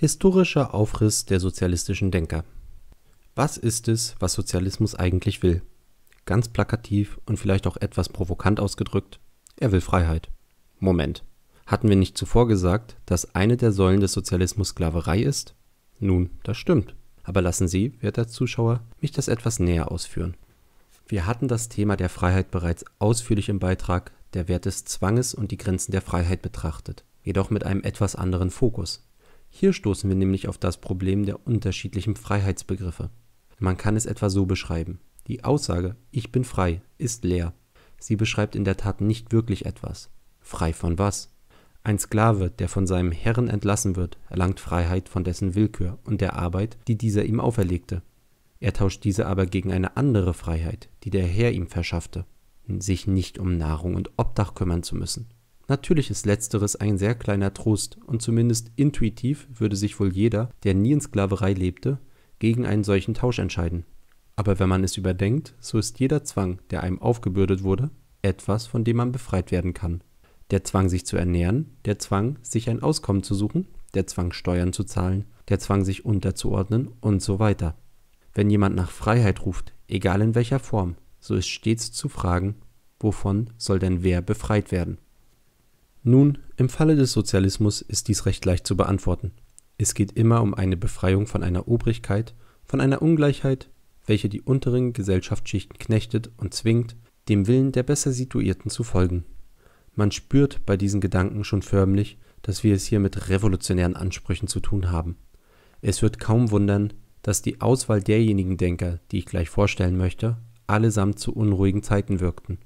Historischer Aufriss der sozialistischen Denker. Was ist es, was Sozialismus eigentlich will? Ganz plakativ und vielleicht auch etwas provokant ausgedrückt, er will Freiheit. Moment. Hatten wir nicht zuvor gesagt, dass eine der Säulen des Sozialismus Sklaverei ist? Nun, das stimmt. Aber lassen Sie, werter Zuschauer, mich das etwas näher ausführen. Wir hatten das Thema der Freiheit bereits ausführlich im Beitrag Der Wert des Zwanges und die Grenzen der Freiheit betrachtet, jedoch mit einem etwas anderen Fokus. Hier stoßen wir nämlich auf das Problem der unterschiedlichen Freiheitsbegriffe. Man kann es etwa so beschreiben. Die Aussage Ich bin frei ist leer. Sie beschreibt in der Tat nicht wirklich etwas. Frei von was? Ein Sklave, der von seinem Herrn entlassen wird, erlangt Freiheit von dessen Willkür und der Arbeit, die dieser ihm auferlegte. Er tauscht diese aber gegen eine andere Freiheit, die der Herr ihm verschaffte, sich nicht um Nahrung und Obdach kümmern zu müssen. Natürlich ist letzteres ein sehr kleiner Trost, und zumindest intuitiv würde sich wohl jeder, der nie in Sklaverei lebte, gegen einen solchen Tausch entscheiden. Aber wenn man es überdenkt, so ist jeder Zwang, der einem aufgebürdet wurde, etwas, von dem man befreit werden kann. Der Zwang, sich zu ernähren, der Zwang, sich ein Auskommen zu suchen, der Zwang, Steuern zu zahlen, der Zwang, sich unterzuordnen und so weiter. Wenn jemand nach Freiheit ruft, egal in welcher Form, so ist stets zu fragen, wovon soll denn wer befreit werden? Nun, im Falle des Sozialismus ist dies recht leicht zu beantworten. Es geht immer um eine Befreiung von einer Obrigkeit, von einer Ungleichheit, welche die unteren Gesellschaftsschichten knechtet und zwingt, dem Willen der besser Situierten zu folgen. Man spürt bei diesen Gedanken schon förmlich, dass wir es hier mit revolutionären Ansprüchen zu tun haben. Es wird kaum wundern, dass die Auswahl derjenigen Denker, die ich gleich vorstellen möchte, allesamt zu unruhigen Zeiten wirkten.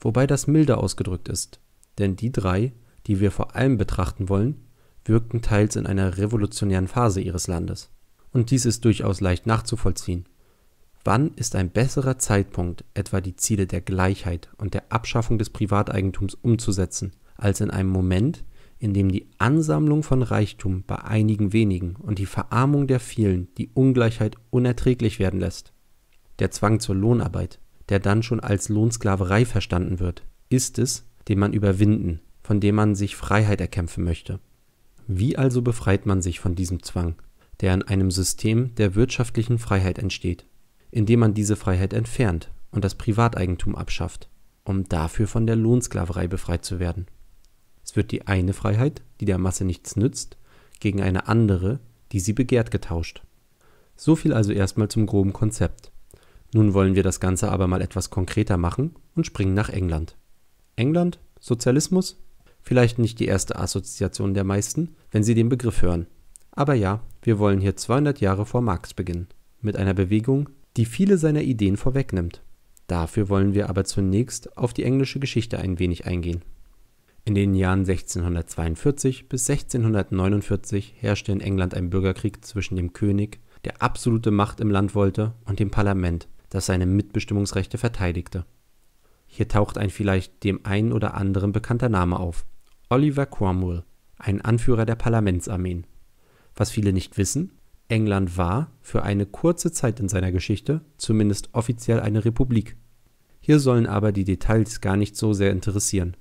Wobei das milder ausgedrückt ist, denn die drei, die wir vor allem betrachten wollen, wirkten teils in einer revolutionären Phase ihres Landes. Und dies ist durchaus leicht nachzuvollziehen. Wann ist ein besserer Zeitpunkt, etwa die Ziele der Gleichheit und der Abschaffung des Privateigentums umzusetzen, als in einem Moment, in dem die Ansammlung von Reichtum bei einigen wenigen und die Verarmung der vielen die Ungleichheit unerträglich werden lässt? Der Zwang zur Lohnarbeit, der dann schon als Lohnsklaverei verstanden wird, ist es, den man überwinden, von dem man sich Freiheit erkämpfen möchte. Wie also befreit man sich von diesem Zwang, der in einem System der wirtschaftlichen Freiheit entsteht, indem man diese Freiheit entfernt und das Privateigentum abschafft, um dafür von der Lohnsklaverei befreit zu werden? Es wird die eine Freiheit, die der Masse nichts nützt, gegen eine andere, die sie begehrt, getauscht. So viel also erstmal zum groben Konzept. Nun wollen wir das Ganze aber mal etwas konkreter machen und springen nach England. England, Sozialismus? Vielleicht nicht die erste Assoziation der meisten, wenn sie den Begriff hören. Aber ja, wir wollen hier 200 Jahre vor Marx beginnen. Mit einer Bewegung, die viele seiner Ideen vorwegnimmt. Dafür wollen wir aber zunächst auf die englische Geschichte ein wenig eingehen. In den Jahren 1642 bis 1649 herrschte in England ein Bürgerkrieg zwischen dem König, der absolute Macht im Land wollte, und dem Parlament, das seine Mitbestimmungsrechte verteidigte. Hier taucht ein vielleicht dem einen oder anderen bekannter Name auf: Oliver Cromwell, ein Anführer der Parlamentsarmeen. Was viele nicht wissen, England war für eine kurze Zeit in seiner Geschichte zumindest offiziell eine Republik. Hier sollen aber die Details gar nicht so sehr interessieren.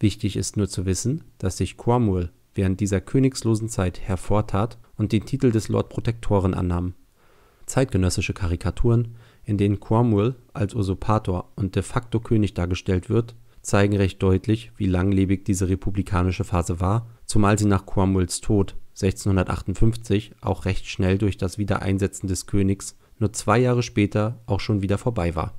Wichtig ist nur zu wissen, dass sich Cromwell während dieser königslosen Zeit hervortat und den Titel des Lord Protektoren annahm. Zeitgenössische Karikaturen in denen Cromwell als Usurpator und de facto König dargestellt wird, zeigen recht deutlich, wie langlebig diese republikanische Phase war, zumal sie nach Cromwells Tod 1658 auch recht schnell durch das Wiedereinsetzen des Königs nur zwei Jahre später auch schon wieder vorbei war.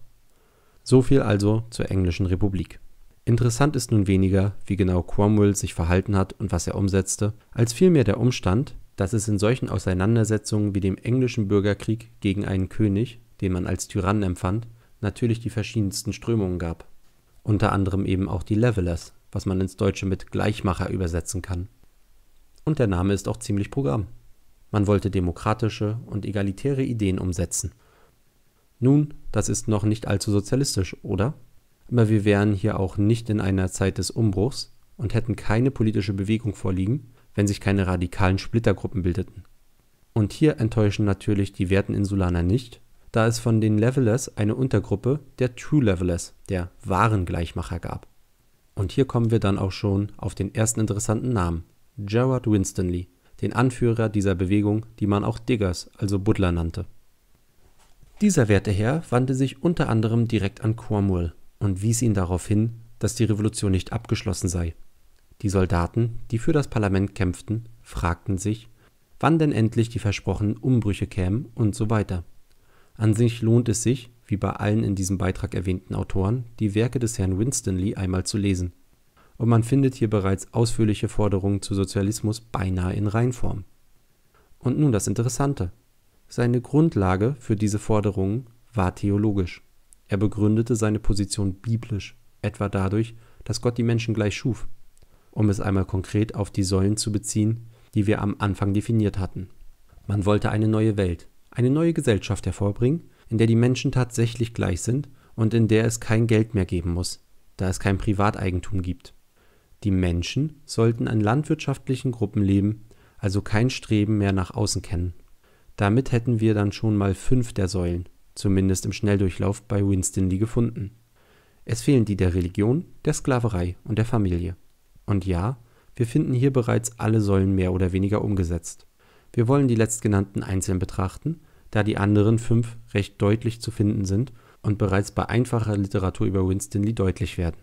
So viel also zur englischen Republik. Interessant ist nun weniger, wie genau Cromwell sich verhalten hat und was er umsetzte, als vielmehr der Umstand, dass es in solchen Auseinandersetzungen wie dem englischen Bürgerkrieg gegen einen König den man als Tyrannen empfand, natürlich die verschiedensten Strömungen gab. Unter anderem eben auch die Levelers, was man ins Deutsche mit Gleichmacher übersetzen kann. Und der Name ist auch ziemlich Programm. Man wollte demokratische und egalitäre Ideen umsetzen. Nun, das ist noch nicht allzu sozialistisch, oder? Aber wir wären hier auch nicht in einer Zeit des Umbruchs und hätten keine politische Bewegung vorliegen, wenn sich keine radikalen Splittergruppen bildeten. Und hier enttäuschen natürlich die werten Insulaner nicht da es von den Levelers eine Untergruppe der True Levelers, der wahren Gleichmacher, gab. Und hier kommen wir dann auch schon auf den ersten interessanten Namen, Gerard Winstonley, den Anführer dieser Bewegung, die man auch Diggers, also Butler nannte. Dieser werte Herr wandte sich unter anderem direkt an Cromwell und wies ihn darauf hin, dass die Revolution nicht abgeschlossen sei. Die Soldaten, die für das Parlament kämpften, fragten sich, wann denn endlich die versprochenen Umbrüche kämen und so weiter. An sich lohnt es sich, wie bei allen in diesem Beitrag erwähnten Autoren, die Werke des Herrn Winston Lee einmal zu lesen. Und man findet hier bereits ausführliche Forderungen zu Sozialismus beinahe in Reinform. Und nun das Interessante. Seine Grundlage für diese Forderungen war theologisch. Er begründete seine Position biblisch, etwa dadurch, dass Gott die Menschen gleich schuf, um es einmal konkret auf die Säulen zu beziehen, die wir am Anfang definiert hatten. Man wollte eine neue Welt, eine neue Gesellschaft hervorbringen, in der die Menschen tatsächlich gleich sind und in der es kein Geld mehr geben muss, da es kein Privateigentum gibt. Die Menschen sollten an landwirtschaftlichen Gruppen leben, also kein Streben mehr nach außen kennen. Damit hätten wir dann schon mal fünf der Säulen, zumindest im Schnelldurchlauf bei Winston Lee gefunden. Es fehlen die der Religion, der Sklaverei und der Familie. Und ja, wir finden hier bereits alle Säulen mehr oder weniger umgesetzt. Wir wollen die letztgenannten einzeln betrachten da die anderen fünf recht deutlich zu finden sind und bereits bei einfacher Literatur über Winston Lee deutlich werden.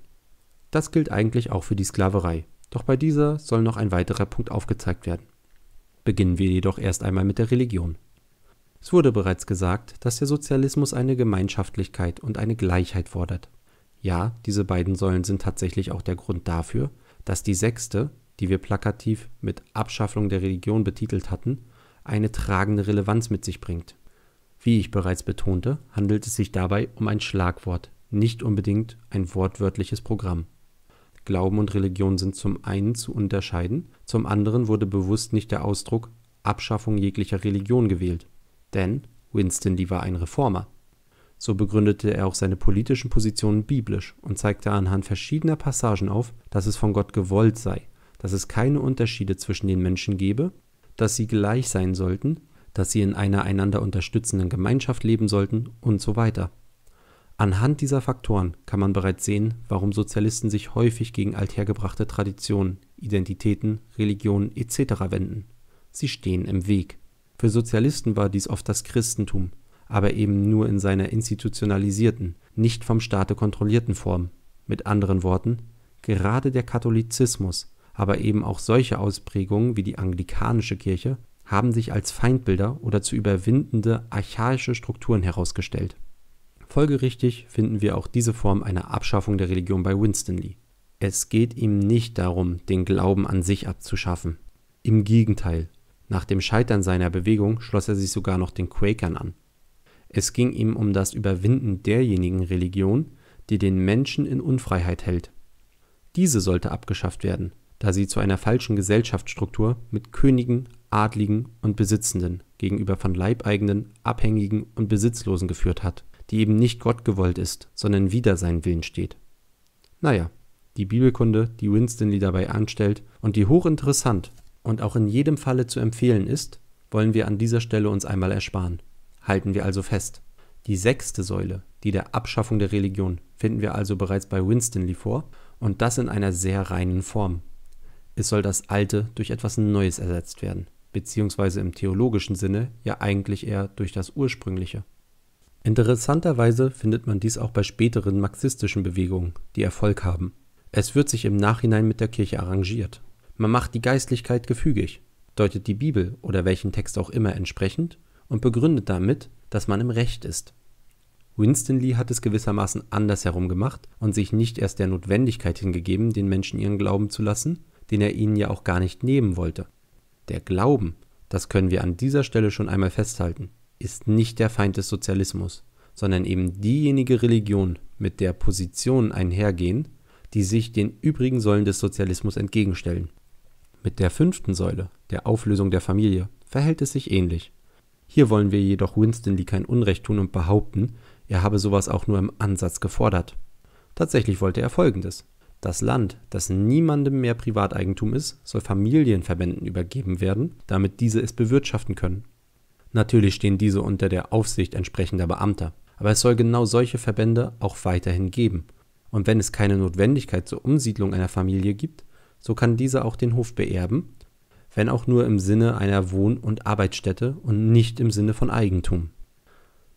Das gilt eigentlich auch für die Sklaverei, doch bei dieser soll noch ein weiterer Punkt aufgezeigt werden. Beginnen wir jedoch erst einmal mit der Religion. Es wurde bereits gesagt, dass der Sozialismus eine Gemeinschaftlichkeit und eine Gleichheit fordert. Ja, diese beiden Säulen sind tatsächlich auch der Grund dafür, dass die sechste, die wir plakativ mit Abschaffung der Religion betitelt hatten, eine tragende Relevanz mit sich bringt. Wie ich bereits betonte, handelt es sich dabei um ein Schlagwort, nicht unbedingt ein wortwörtliches Programm. Glauben und Religion sind zum einen zu unterscheiden, zum anderen wurde bewusst nicht der Ausdruck Abschaffung jeglicher Religion gewählt. Denn Winston Lee war ein Reformer. So begründete er auch seine politischen Positionen biblisch und zeigte anhand verschiedener Passagen auf, dass es von Gott gewollt sei, dass es keine Unterschiede zwischen den Menschen gebe dass sie gleich sein sollten, dass sie in einer einander unterstützenden Gemeinschaft leben sollten und so weiter. Anhand dieser Faktoren kann man bereits sehen, warum Sozialisten sich häufig gegen althergebrachte Traditionen, Identitäten, Religionen etc. wenden. Sie stehen im Weg. Für Sozialisten war dies oft das Christentum, aber eben nur in seiner institutionalisierten, nicht vom Staate kontrollierten Form. Mit anderen Worten, gerade der Katholizismus aber eben auch solche Ausprägungen wie die anglikanische Kirche haben sich als Feindbilder oder zu überwindende archaische Strukturen herausgestellt. Folgerichtig finden wir auch diese Form einer Abschaffung der Religion bei Winston Lee. Es geht ihm nicht darum, den Glauben an sich abzuschaffen. Im Gegenteil, nach dem Scheitern seiner Bewegung schloss er sich sogar noch den Quakern an. Es ging ihm um das Überwinden derjenigen Religion, die den Menschen in Unfreiheit hält. Diese sollte abgeschafft werden, da sie zu einer falschen Gesellschaftsstruktur mit Königen, Adligen und Besitzenden gegenüber von Leibeigenen, Abhängigen und Besitzlosen geführt hat, die eben nicht Gott gewollt ist, sondern wider seinen Willen steht. Naja, die Bibelkunde, die Winston Lee dabei anstellt und die hochinteressant und auch in jedem Falle zu empfehlen ist, wollen wir an dieser Stelle uns einmal ersparen. Halten wir also fest. Die sechste Säule, die der Abschaffung der Religion, finden wir also bereits bei Winston Lee vor und das in einer sehr reinen Form. Es soll das Alte durch etwas Neues ersetzt werden, beziehungsweise im theologischen Sinne ja eigentlich eher durch das Ursprüngliche. Interessanterweise findet man dies auch bei späteren marxistischen Bewegungen, die Erfolg haben. Es wird sich im Nachhinein mit der Kirche arrangiert. Man macht die Geistlichkeit gefügig, deutet die Bibel oder welchen Text auch immer entsprechend und begründet damit, dass man im Recht ist. Winston Lee hat es gewissermaßen andersherum gemacht und sich nicht erst der Notwendigkeit hingegeben, den Menschen ihren Glauben zu lassen, den er ihnen ja auch gar nicht nehmen wollte. Der Glauben, das können wir an dieser Stelle schon einmal festhalten, ist nicht der Feind des Sozialismus, sondern eben diejenige Religion, mit der Positionen einhergehen, die sich den übrigen Säulen des Sozialismus entgegenstellen. Mit der fünften Säule, der Auflösung der Familie, verhält es sich ähnlich. Hier wollen wir jedoch Winston Lee kein Unrecht tun und behaupten, er habe sowas auch nur im Ansatz gefordert. Tatsächlich wollte er Folgendes. Das Land, das niemandem mehr Privateigentum ist, soll Familienverbänden übergeben werden, damit diese es bewirtschaften können. Natürlich stehen diese unter der Aufsicht entsprechender Beamter, aber es soll genau solche Verbände auch weiterhin geben. Und wenn es keine Notwendigkeit zur Umsiedlung einer Familie gibt, so kann diese auch den Hof beerben, wenn auch nur im Sinne einer Wohn- und Arbeitsstätte und nicht im Sinne von Eigentum.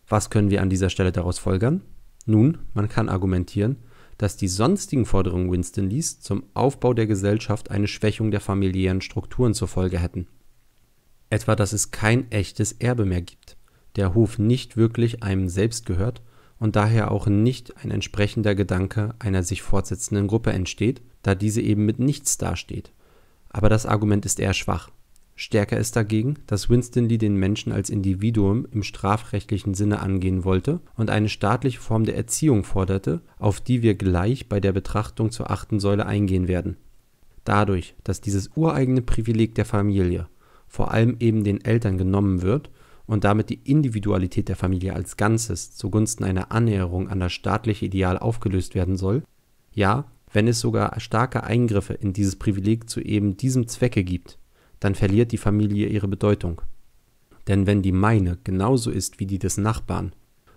Was können wir an dieser Stelle daraus folgern? Nun, man kann argumentieren, dass die sonstigen Forderungen Winston Lees zum Aufbau der Gesellschaft eine Schwächung der familiären Strukturen zur Folge hätten. Etwa, dass es kein echtes Erbe mehr gibt, der Hof nicht wirklich einem selbst gehört und daher auch nicht ein entsprechender Gedanke einer sich fortsetzenden Gruppe entsteht, da diese eben mit nichts dasteht. Aber das Argument ist eher schwach. Stärker ist dagegen, dass Winston Lee den Menschen als Individuum im strafrechtlichen Sinne angehen wollte und eine staatliche Form der Erziehung forderte, auf die wir gleich bei der Betrachtung zur achten Säule eingehen werden. Dadurch, dass dieses ureigene Privileg der Familie vor allem eben den Eltern genommen wird und damit die Individualität der Familie als Ganzes zugunsten einer Annäherung an das staatliche Ideal aufgelöst werden soll, ja, wenn es sogar starke Eingriffe in dieses Privileg zu eben diesem Zwecke gibt, dann verliert die Familie ihre Bedeutung. Denn wenn die meine genauso ist wie die des Nachbarn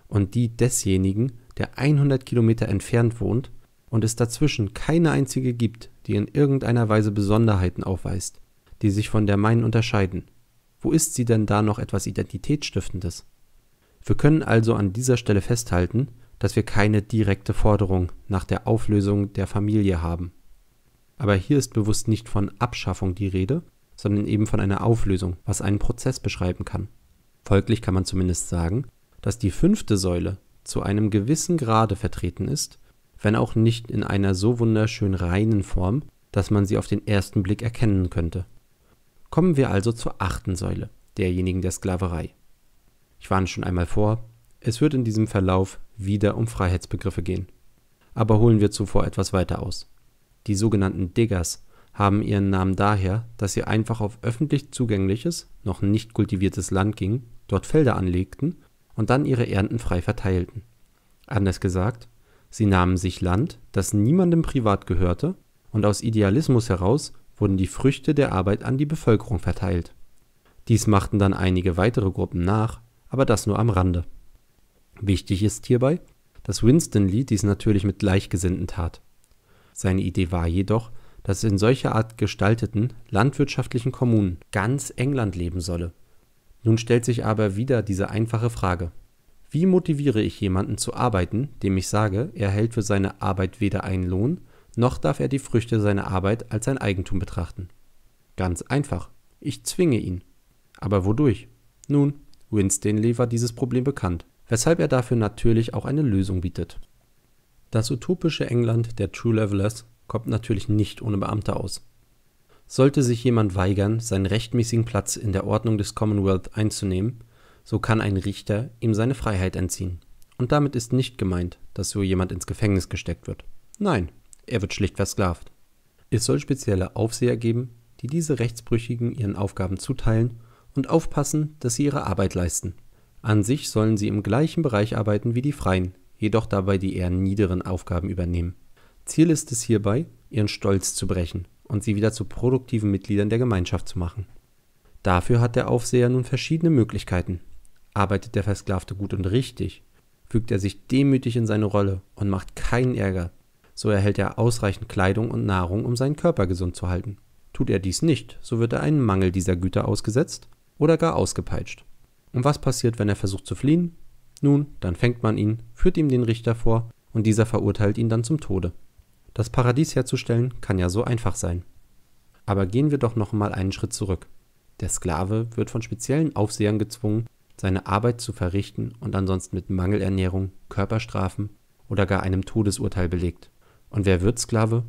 und die desjenigen, der 100 Kilometer entfernt wohnt und es dazwischen keine einzige gibt, die in irgendeiner Weise Besonderheiten aufweist, die sich von der meinen unterscheiden, wo ist sie denn da noch etwas Identitätsstiftendes? Wir können also an dieser Stelle festhalten, dass wir keine direkte Forderung nach der Auflösung der Familie haben. Aber hier ist bewusst nicht von Abschaffung die Rede, sondern eben von einer Auflösung, was einen Prozess beschreiben kann. Folglich kann man zumindest sagen, dass die fünfte Säule zu einem gewissen Grade vertreten ist, wenn auch nicht in einer so wunderschön reinen Form, dass man sie auf den ersten Blick erkennen könnte. Kommen wir also zur achten Säule, derjenigen der Sklaverei. Ich warne schon einmal vor, es wird in diesem Verlauf wieder um Freiheitsbegriffe gehen. Aber holen wir zuvor etwas weiter aus. Die sogenannten Diggers haben ihren Namen daher, dass sie einfach auf öffentlich zugängliches, noch nicht kultiviertes Land gingen, dort Felder anlegten und dann ihre Ernten frei verteilten. Anders gesagt, sie nahmen sich Land, das niemandem privat gehörte, und aus Idealismus heraus wurden die Früchte der Arbeit an die Bevölkerung verteilt. Dies machten dann einige weitere Gruppen nach, aber das nur am Rande. Wichtig ist hierbei, dass Winston Lee dies natürlich mit Gleichgesinnten tat. Seine Idee war jedoch, dass in solcher Art gestalteten, landwirtschaftlichen Kommunen ganz England leben solle. Nun stellt sich aber wieder diese einfache Frage. Wie motiviere ich jemanden zu arbeiten, dem ich sage, er hält für seine Arbeit weder einen Lohn, noch darf er die Früchte seiner Arbeit als sein Eigentum betrachten? Ganz einfach. Ich zwinge ihn. Aber wodurch? Nun, Winston war dieses Problem bekannt, weshalb er dafür natürlich auch eine Lösung bietet. Das utopische England der True Levelers kommt natürlich nicht ohne Beamte aus. Sollte sich jemand weigern, seinen rechtmäßigen Platz in der Ordnung des Commonwealth einzunehmen, so kann ein Richter ihm seine Freiheit entziehen. Und damit ist nicht gemeint, dass so jemand ins Gefängnis gesteckt wird. Nein, er wird schlicht versklavt. Es soll spezielle Aufseher geben, die diese Rechtsbrüchigen ihren Aufgaben zuteilen und aufpassen, dass sie ihre Arbeit leisten. An sich sollen sie im gleichen Bereich arbeiten wie die Freien, jedoch dabei die eher niederen Aufgaben übernehmen. Ziel ist es hierbei, ihren Stolz zu brechen und sie wieder zu produktiven Mitgliedern der Gemeinschaft zu machen. Dafür hat der Aufseher nun verschiedene Möglichkeiten. Arbeitet der Versklavte gut und richtig, fügt er sich demütig in seine Rolle und macht keinen Ärger, so erhält er ausreichend Kleidung und Nahrung, um seinen Körper gesund zu halten. Tut er dies nicht, so wird er einem Mangel dieser Güter ausgesetzt oder gar ausgepeitscht. Und was passiert, wenn er versucht zu fliehen? Nun, dann fängt man ihn, führt ihm den Richter vor und dieser verurteilt ihn dann zum Tode. Das Paradies herzustellen kann ja so einfach sein. Aber gehen wir doch noch mal einen Schritt zurück. Der Sklave wird von speziellen Aufsehern gezwungen, seine Arbeit zu verrichten und ansonsten mit Mangelernährung, Körperstrafen oder gar einem Todesurteil belegt. Und wer wird Sklave?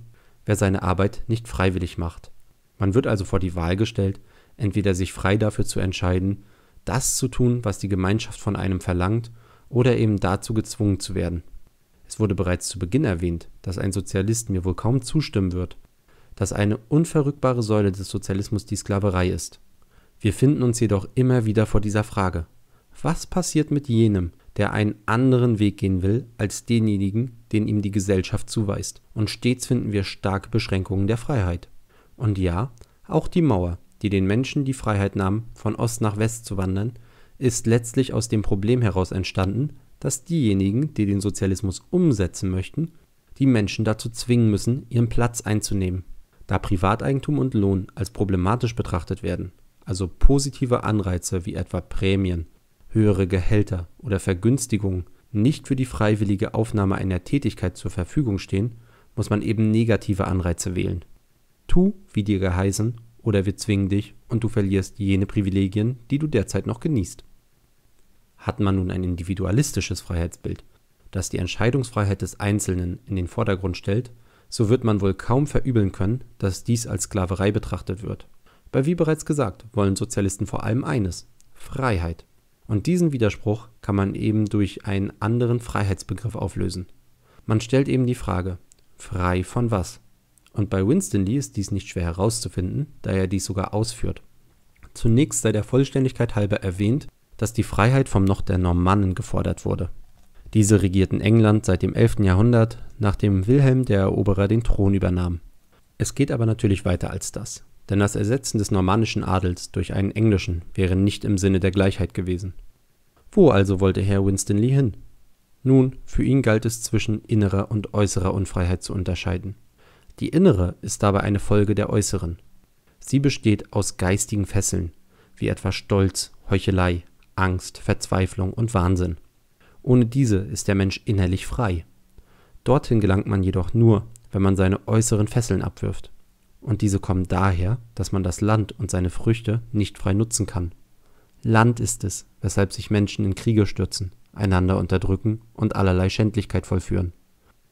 Wer seine Arbeit nicht freiwillig macht. Man wird also vor die Wahl gestellt, entweder sich frei dafür zu entscheiden, das zu tun, was die Gemeinschaft von einem verlangt, oder eben dazu gezwungen zu werden. Es wurde bereits zu Beginn erwähnt, dass ein Sozialist mir wohl kaum zustimmen wird, dass eine unverrückbare Säule des Sozialismus die Sklaverei ist. Wir finden uns jedoch immer wieder vor dieser Frage. Was passiert mit jenem, der einen anderen Weg gehen will als denjenigen, den ihm die Gesellschaft zuweist? Und stets finden wir starke Beschränkungen der Freiheit. Und ja, auch die Mauer, die den Menschen die Freiheit nahm, von Ost nach West zu wandern, ist letztlich aus dem Problem heraus entstanden, dass diejenigen, die den Sozialismus umsetzen möchten, die Menschen dazu zwingen müssen, ihren Platz einzunehmen, da Privateigentum und Lohn als problematisch betrachtet werden, also positive Anreize wie etwa Prämien, höhere Gehälter oder Vergünstigungen nicht für die freiwillige Aufnahme einer Tätigkeit zur Verfügung stehen, muss man eben negative Anreize wählen. Tu, wie dir geheißen, oder wir zwingen dich und du verlierst jene Privilegien, die du derzeit noch genießt hat man nun ein individualistisches Freiheitsbild, das die Entscheidungsfreiheit des Einzelnen in den Vordergrund stellt, so wird man wohl kaum verübeln können, dass dies als Sklaverei betrachtet wird. Weil wie bereits gesagt, wollen Sozialisten vor allem eines, Freiheit. Und diesen Widerspruch kann man eben durch einen anderen Freiheitsbegriff auflösen. Man stellt eben die Frage, frei von was? Und bei Winston Lee ist dies nicht schwer herauszufinden, da er dies sogar ausführt. Zunächst sei der Vollständigkeit halber erwähnt, dass die Freiheit vom Noch der Normannen gefordert wurde. Diese regierten England seit dem 11. Jahrhundert, nachdem Wilhelm der Eroberer den Thron übernahm. Es geht aber natürlich weiter als das, denn das Ersetzen des normannischen Adels durch einen englischen wäre nicht im Sinne der Gleichheit gewesen. Wo also wollte Herr Winston Lee hin? Nun, für ihn galt es zwischen innerer und äußerer Unfreiheit zu unterscheiden. Die innere ist dabei eine Folge der äußeren. Sie besteht aus geistigen Fesseln, wie etwa Stolz, Heuchelei, Angst, Verzweiflung und Wahnsinn. Ohne diese ist der Mensch innerlich frei. Dorthin gelangt man jedoch nur, wenn man seine äußeren Fesseln abwirft. Und diese kommen daher, dass man das Land und seine Früchte nicht frei nutzen kann. Land ist es, weshalb sich Menschen in Kriege stürzen, einander unterdrücken und allerlei Schändlichkeit vollführen.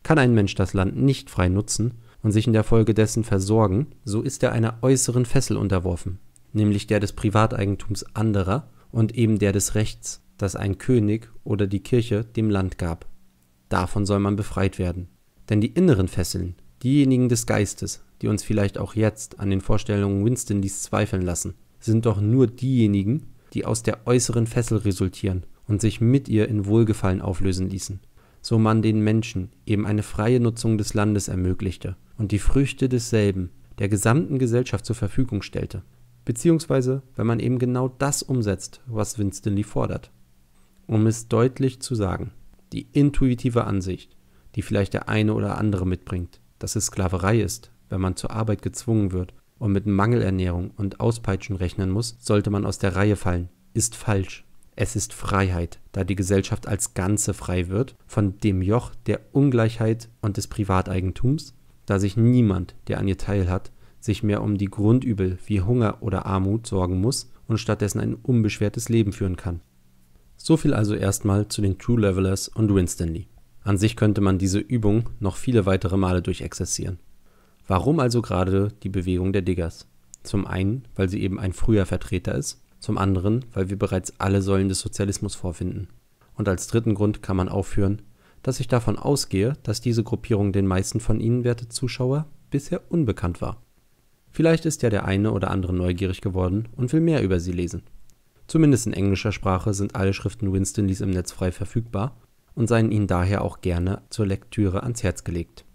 Kann ein Mensch das Land nicht frei nutzen und sich in der Folge dessen versorgen, so ist er einer äußeren Fessel unterworfen, nämlich der des Privateigentums anderer und eben der des Rechts, das ein König oder die Kirche dem Land gab. Davon soll man befreit werden. Denn die inneren Fesseln, diejenigen des Geistes, die uns vielleicht auch jetzt an den Vorstellungen Winston dies zweifeln lassen, sind doch nur diejenigen, die aus der äußeren Fessel resultieren und sich mit ihr in Wohlgefallen auflösen ließen, so man den Menschen eben eine freie Nutzung des Landes ermöglichte und die Früchte desselben der gesamten Gesellschaft zur Verfügung stellte, Beziehungsweise, wenn man eben genau das umsetzt, was Winston Lee fordert. Um es deutlich zu sagen, die intuitive Ansicht, die vielleicht der eine oder andere mitbringt, dass es Sklaverei ist, wenn man zur Arbeit gezwungen wird und mit Mangelernährung und Auspeitschen rechnen muss, sollte man aus der Reihe fallen, ist falsch. Es ist Freiheit, da die Gesellschaft als Ganze frei wird von dem Joch der Ungleichheit und des Privateigentums, da sich niemand, der an ihr teilhat, sich mehr um die Grundübel wie Hunger oder Armut sorgen muss und stattdessen ein unbeschwertes Leben führen kann. So viel also erstmal zu den True Levelers und Winston Lee. An sich könnte man diese Übung noch viele weitere Male durchexerzieren. Warum also gerade die Bewegung der Diggers? Zum einen, weil sie eben ein früher Vertreter ist, zum anderen, weil wir bereits alle Säulen des Sozialismus vorfinden. Und als dritten Grund kann man aufführen, dass ich davon ausgehe, dass diese Gruppierung den meisten von Ihnen, werte Zuschauer, bisher unbekannt war. Vielleicht ist ja der eine oder andere neugierig geworden und will mehr über sie lesen. Zumindest in englischer Sprache sind alle Schriften Winston Lees im Netz frei verfügbar und seien Ihnen daher auch gerne zur Lektüre ans Herz gelegt